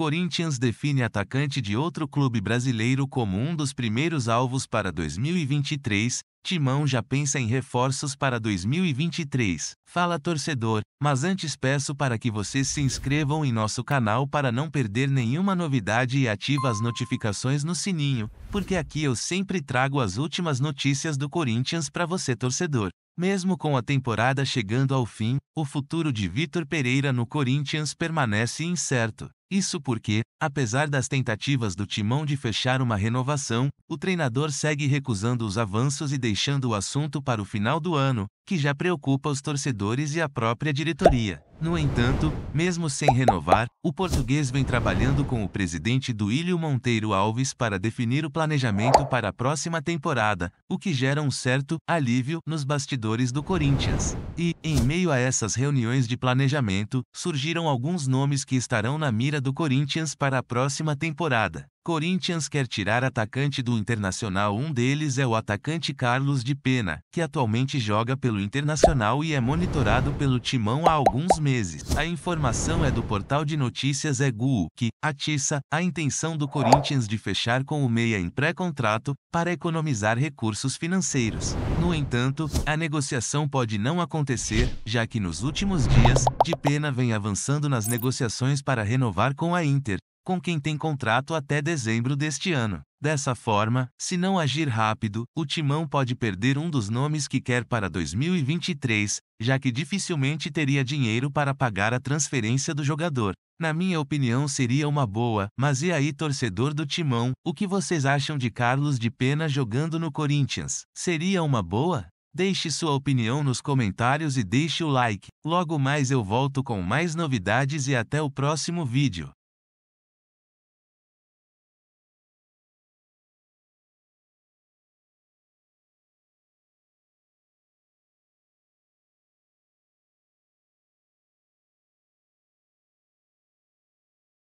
Corinthians define atacante de outro clube brasileiro como um dos primeiros alvos para 2023. Timão já pensa em reforços para 2023. Fala torcedor, mas antes peço para que vocês se inscrevam em nosso canal para não perder nenhuma novidade e ative as notificações no sininho, porque aqui eu sempre trago as últimas notícias do Corinthians para você torcedor. Mesmo com a temporada chegando ao fim, o futuro de Vitor Pereira no Corinthians permanece incerto. Isso porque, apesar das tentativas do timão de fechar uma renovação, o treinador segue recusando os avanços e deixando o assunto para o final do ano, que já preocupa os torcedores e a própria diretoria. No entanto, mesmo sem renovar, o português vem trabalhando com o presidente Duílio Monteiro Alves para definir o planejamento para a próxima temporada, o que gera um certo alívio nos bastidores do Corinthians. E, em meio a essas reuniões de planejamento, surgiram alguns nomes que estarão na mira do Corinthians para a próxima temporada. Corinthians quer tirar atacante do Internacional. Um deles é o atacante Carlos de Pena, que atualmente joga pelo Internacional e é monitorado pelo Timão há alguns meses. A informação é do portal de notícias EGU, que atiça a intenção do Corinthians de fechar com o meia em pré-contrato para economizar recursos financeiros. No entanto, a negociação pode não acontecer, já que nos últimos dias, de Pena vem avançando nas negociações para renovar com a Inter, com quem tem contrato até dezembro deste ano. Dessa forma, se não agir rápido, o Timão pode perder um dos nomes que quer para 2023, já que dificilmente teria dinheiro para pagar a transferência do jogador. Na minha opinião, seria uma boa, mas e aí, torcedor do Timão, o que vocês acham de Carlos de Pena jogando no Corinthians? Seria uma boa? Deixe sua opinião nos comentários e deixe o like. Logo mais eu volto com mais novidades e até o próximo vídeo.